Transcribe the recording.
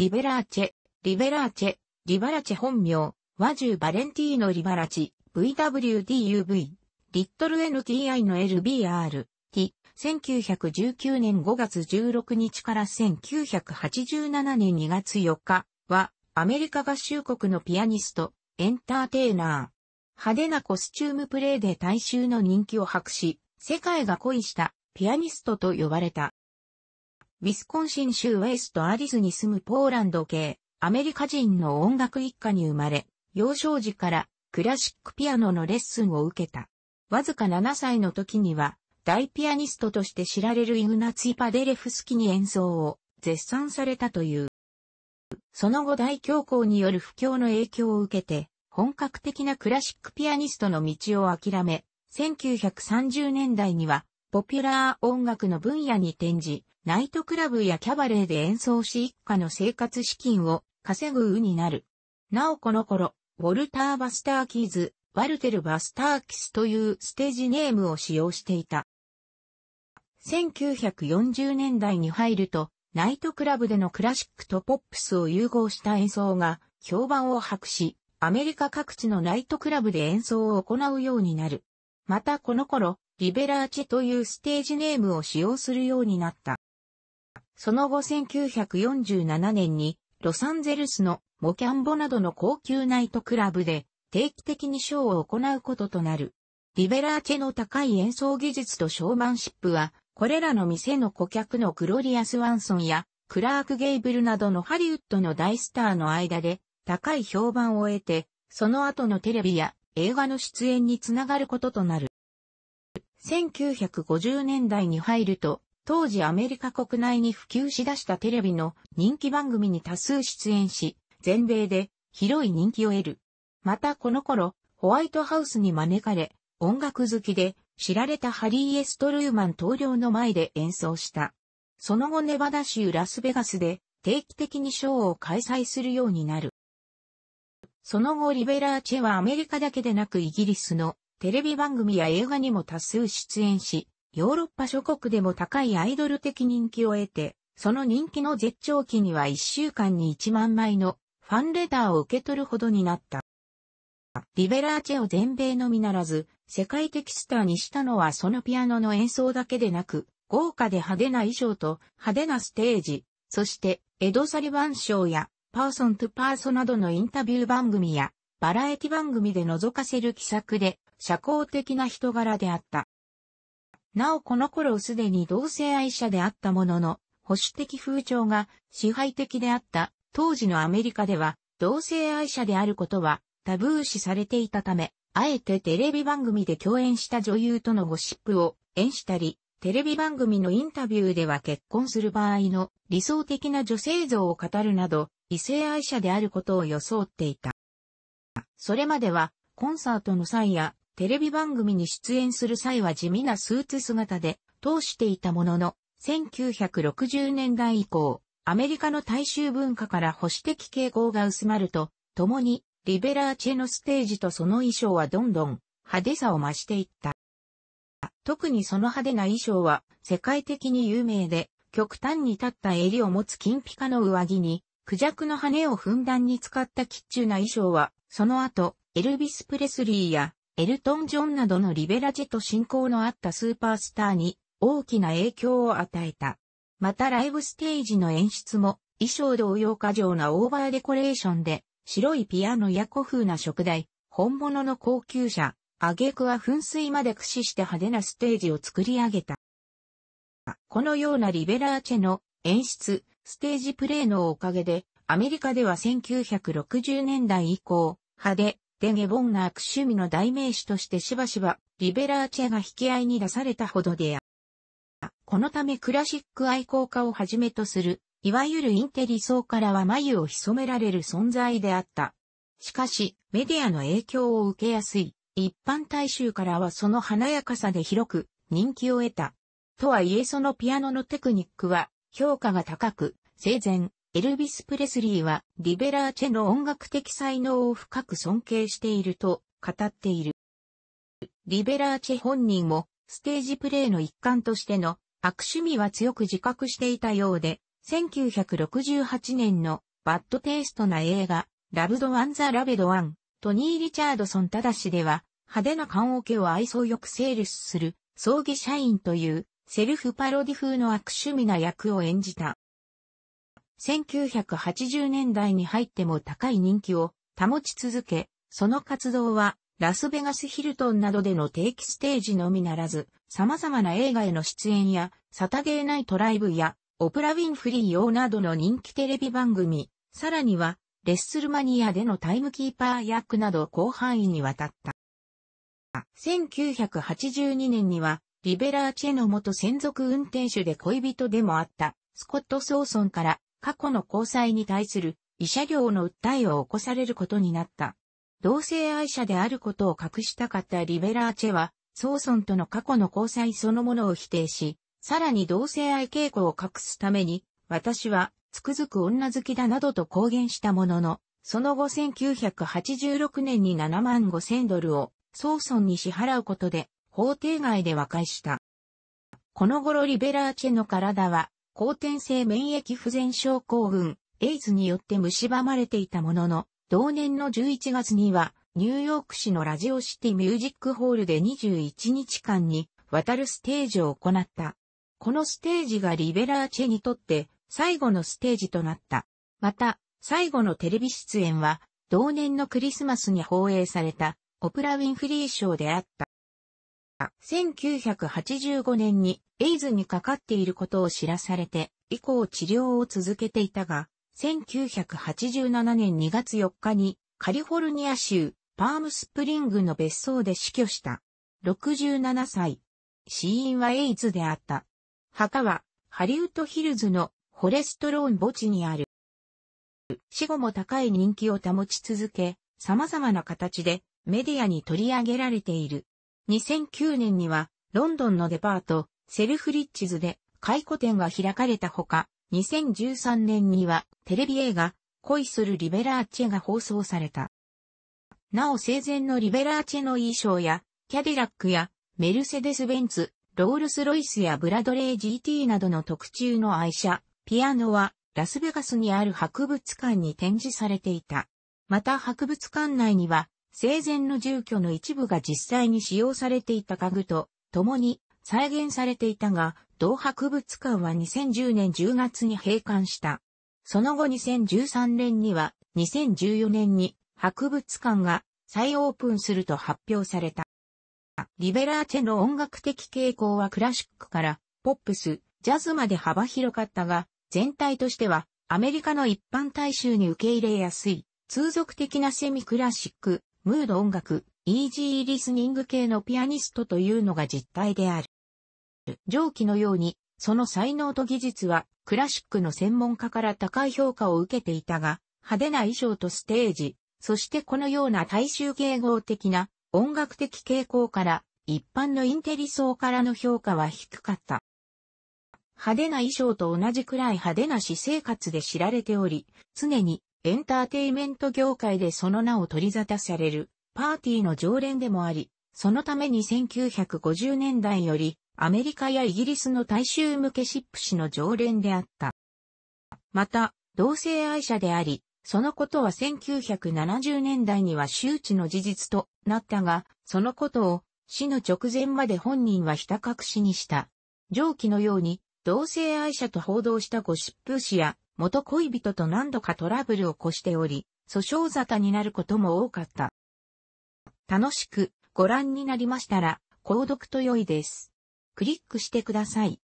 リベラーチェ、リベラーチェ、リバラチェ本名、和獣バレンティーノ・リバラチ、VWDUV、リットル NTI の LBR、T、1919年5月16日から1987年2月4日は、アメリカ合衆国のピアニスト、エンターテイナー。派手なコスチュームプレイで大衆の人気を博し、世界が恋したピアニストと呼ばれた。ウィスコンシン州ウェイストアリスに住むポーランド系、アメリカ人の音楽一家に生まれ、幼少時からクラシックピアノのレッスンを受けた。わずか7歳の時には、大ピアニストとして知られるイグナツィ・パデレフスキに演奏を絶賛されたという。その後大恐慌による不況の影響を受けて、本格的なクラシックピアニストの道を諦め、1930年代にはポピュラー音楽の分野に転じ、ナイトクラブやキャバレーで演奏し一家の生活資金を稼ぐうになる。なおこの頃、ウォルター・バスターキーズ、ワルテル・バスターキスというステージネームを使用していた。1940年代に入ると、ナイトクラブでのクラシックとポップスを融合した演奏が評判を博し、アメリカ各地のナイトクラブで演奏を行うようになる。またこの頃、リベラーチェというステージネームを使用するようになった。その後1947年にロサンゼルスのモキャンボなどの高級ナイトクラブで定期的にショーを行うこととなる。リベラーチェの高い演奏技術とショーマンシップは、これらの店の顧客のグロリアス・ワンソンやクラーク・ゲイブルなどのハリウッドの大スターの間で高い評判を得て、その後のテレビや映画の出演につながることとなる。1950年代に入ると、当時アメリカ国内に普及しだしたテレビの人気番組に多数出演し、全米で広い人気を得る。またこの頃、ホワイトハウスに招かれ、音楽好きで知られたハリー・エストルーマン棟領の前で演奏した。その後ネバダ州ラスベガスで定期的にショーを開催するようになる。その後リベラーチェはアメリカだけでなくイギリスのテレビ番組や映画にも多数出演し、ヨーロッパ諸国でも高いアイドル的人気を得て、その人気の絶頂期には1週間に1万枚のファンレターを受け取るほどになった。リベラーチェを全米のみならず、世界的スターにしたのはそのピアノの演奏だけでなく、豪華で派手な衣装と派手なステージ、そしてエド・サリバン賞やパーソン・トゥ・パーソなどのインタビュー番組やバラエティ番組で覗かせる気作で社交的な人柄であった。なおこの頃すでに同性愛者であったものの、保守的風潮が支配的であった当時のアメリカでは同性愛者であることはタブー視されていたため、あえてテレビ番組で共演した女優とのゴシップを演したり、テレビ番組のインタビューでは結婚する場合の理想的な女性像を語るなど、異性愛者であることを装っていた。それまでは、コンサートの際やテレビ番組に出演する際は地味なスーツ姿で通していたものの、1960年代以降、アメリカの大衆文化から保守的傾向が薄まると、共にリベラーチェのステージとその衣装はどんどん派手さを増していった。特にその派手な衣装は世界的に有名で、極端に立った襟を持つ金ピカの上着に、クジャクの羽をふんだんに使ったキッチュな衣装は、その後、エルビス・プレスリーやエルトン・ジョンなどのリベラジェと親交のあったスーパースターに大きな影響を与えた。またライブステージの演出も衣装同様過剰なオーバーデコレーションで白いピアノや古風な食材、本物の高級車、挙句は噴水まで駆使して派手なステージを作り上げた。このようなリベラーチェの演出、ステージプレイのおかげで、アメリカでは1960年代以降、派手、デゲボンが悪趣味の代名詞としてしばしば、リベラーチェが引き合いに出されたほどである。このためクラシック愛好家をはじめとする、いわゆるインテリ層からは眉を潜められる存在であった。しかし、メディアの影響を受けやすい、一般大衆からはその華やかさで広く人気を得た。とはいえそのピアノのテクニックは評価が高く、生前、エルビス・プレスリーはリベラーチェの音楽的才能を深く尊敬していると語っている。リベラーチェ本人もステージプレイの一環としての悪趣味は強く自覚していたようで、1968年のバッドテイストな映画、ラブド・ワン・ザ・ラベド・ワン、トニー・リチャードソン・ただしでは、派手な棺桶を愛想よくセールスする、葬儀社員という、セルフパロディ風の悪趣味な役を演じた。1980年代に入っても高い人気を保ち続け、その活動はラスベガスヒルトンなどでの定期ステージのみならず、様々な映画への出演や、サタゲーナイトライブや、オプラ・ウィンフリー用などの人気テレビ番組、さらには、レッスルマニアでのタイムキーパー役など広範囲にわたった。1982年には、リベラーチェの元専属運転手で恋人でもあった、スコット・ソーソンから過去の交際に対する慰謝料の訴えを起こされることになった。同性愛者であることを隠したかったリベラーチェは、ソーソンとの過去の交際そのものを否定し、さらに同性愛傾向を隠すために、私はつくづく女好きだなどと公言したものの、その後1986年に7万5千ドルをソーソンに支払うことで法廷外で和解した。この頃リベラーチェの体は後天性免疫不全症候群、エイズによって蝕まれていたものの、同年の11月には、ニューヨーク市のラジオシティミュージックホールで21日間に渡るステージを行った。このステージがリベラーチェにとって最後のステージとなった。また、最後のテレビ出演は同年のクリスマスに放映されたオプラ・ウィンフリー賞であった。1985年にエイズにかかっていることを知らされて、以降治療を続けていたが、1987年2月4日にカリフォルニア州パームスプリングの別荘で死去した。67歳。死因はエイズであった。墓はハリウッドヒルズのホレストローン墓地にある。死後も高い人気を保ち続け、様々な形でメディアに取り上げられている。2009年には、ロンドンのデパート、セルフリッチズで、回顧展が開かれたほか、2013年には、テレビ映画、恋するリベラーチェが放送された。なお生前のリベラーチェの衣装や、キャデラックや、メルセデス・ベンツ、ロールス・ロイスやブラドレー GT などの特注の愛車、ピアノは、ラスベガスにある博物館に展示されていた。また博物館内には、生前の住居の一部が実際に使用されていた家具と共に再現されていたが、同博物館は2010年10月に閉館した。その後2013年には2014年に博物館が再オープンすると発表された。リベラーチェの音楽的傾向はクラシックからポップス、ジャズまで幅広かったが、全体としてはアメリカの一般大衆に受け入れやすい、通俗的なセミクラシック、ムード音楽、イージーリスニング系のピアニストというのが実態である。上記のように、その才能と技術はクラシックの専門家から高い評価を受けていたが、派手な衣装とステージ、そしてこのような大衆迎合的な音楽的傾向から一般のインテリ層からの評価は低かった。派手な衣装と同じくらい派手な私生活で知られており、常にエンターテイメント業界でその名を取り沙汰される、パーティーの常連でもあり、そのために1950年代より、アメリカやイギリスの大衆向けシップ誌の常連であった。また、同性愛者であり、そのことは1970年代には周知の事実となったが、そのことを死の直前まで本人はひた隠しにした。上記のように、同性愛者と報道したゴシップ誌や元恋人と何度かトラブルを起こしており、訴訟沙汰になることも多かった。楽しくご覧になりましたら、購読と良いです。クリックしてください。